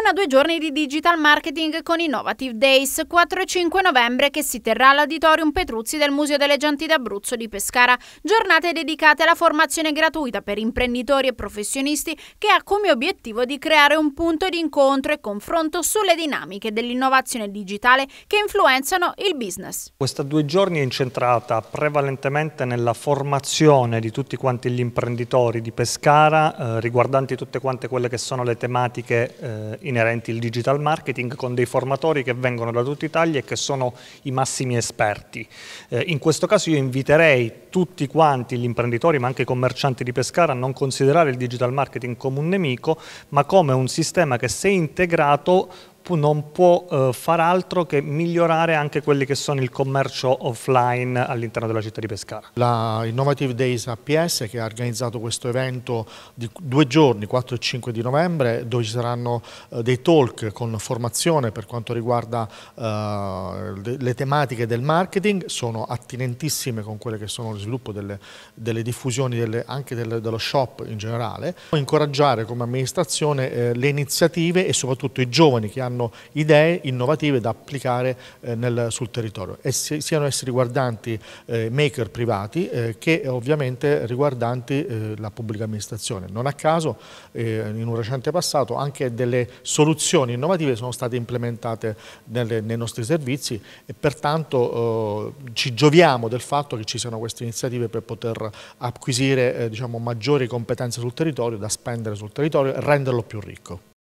Una o due giorni di digital marketing con Innovative Days 4 e 5 novembre che si terrà all'Auditorium Petruzzi del Museo delle Gianti d'Abruzzo di Pescara. Giornate dedicate alla formazione gratuita per imprenditori e professionisti che ha come obiettivo di creare un punto di incontro e confronto sulle dinamiche dell'innovazione digitale che influenzano il business. Questa due giorni è incentrata prevalentemente nella formazione di tutti quanti gli imprenditori di Pescara eh, riguardanti tutte quante quelle che sono le tematiche eh, inerenti al digital marketing con dei formatori che vengono da tutta Italia e che sono i massimi esperti. Eh, in questo caso io inviterei tutti quanti gli imprenditori ma anche i commercianti di Pescara a non considerare il digital marketing come un nemico ma come un sistema che se integrato non può eh, far altro che migliorare anche quelli che sono il commercio offline all'interno della città di Pescara. La Innovative Days APS che ha organizzato questo evento di due giorni, 4 e 5 di novembre, dove ci saranno eh, dei talk con formazione per quanto riguarda eh, le tematiche del marketing, sono attinentissime con quelle che sono lo sviluppo delle, delle diffusioni delle, anche delle, dello shop in generale. Incoraggiare come amministrazione eh, le iniziative e soprattutto i giovani che hanno hanno idee innovative da applicare eh, nel, sul territorio e si, siano essi riguardanti eh, maker privati eh, che ovviamente riguardanti la pubblica amministrazione. Non a caso in un recente passato anche delle soluzioni innovative sono state implementate nelle, nei nostri servizi e pertanto ci gioviamo del fatto che ci siano queste iniziative per poter acquisire diciamo, maggiori competenze sul territorio, da spendere sul territorio e renderlo più ricco.